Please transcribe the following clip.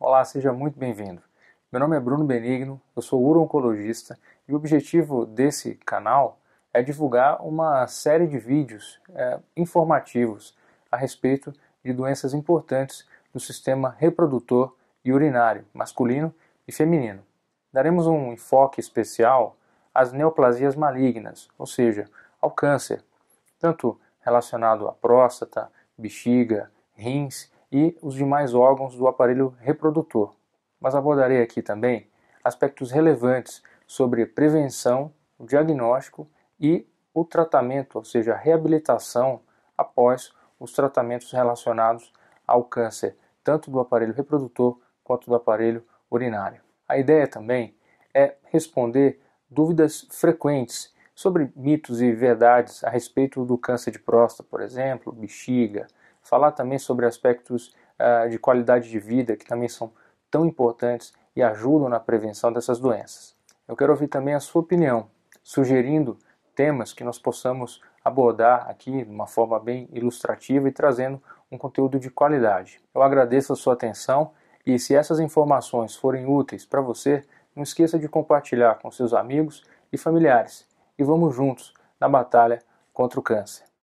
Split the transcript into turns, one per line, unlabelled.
Olá, seja muito bem-vindo. Meu nome é Bruno Benigno, eu sou uro-oncologista e o objetivo desse canal é divulgar uma série de vídeos é, informativos a respeito de doenças importantes do sistema reprodutor e urinário, masculino e feminino. Daremos um enfoque especial às neoplasias malignas, ou seja, ao câncer, tanto relacionado à próstata, bexiga, rins e os demais órgãos do aparelho reprodutor, mas abordarei aqui também aspectos relevantes sobre prevenção, o diagnóstico e o tratamento, ou seja, a reabilitação após os tratamentos relacionados ao câncer, tanto do aparelho reprodutor quanto do aparelho urinário. A ideia também é responder dúvidas frequentes sobre mitos e verdades a respeito do câncer de próstata, por exemplo, bexiga, falar também sobre aspectos uh, de qualidade de vida que também são tão importantes e ajudam na prevenção dessas doenças. Eu quero ouvir também a sua opinião, sugerindo temas que nós possamos abordar aqui de uma forma bem ilustrativa e trazendo um conteúdo de qualidade. Eu agradeço a sua atenção e se essas informações forem úteis para você, não esqueça de compartilhar com seus amigos e familiares e vamos juntos na batalha contra o câncer.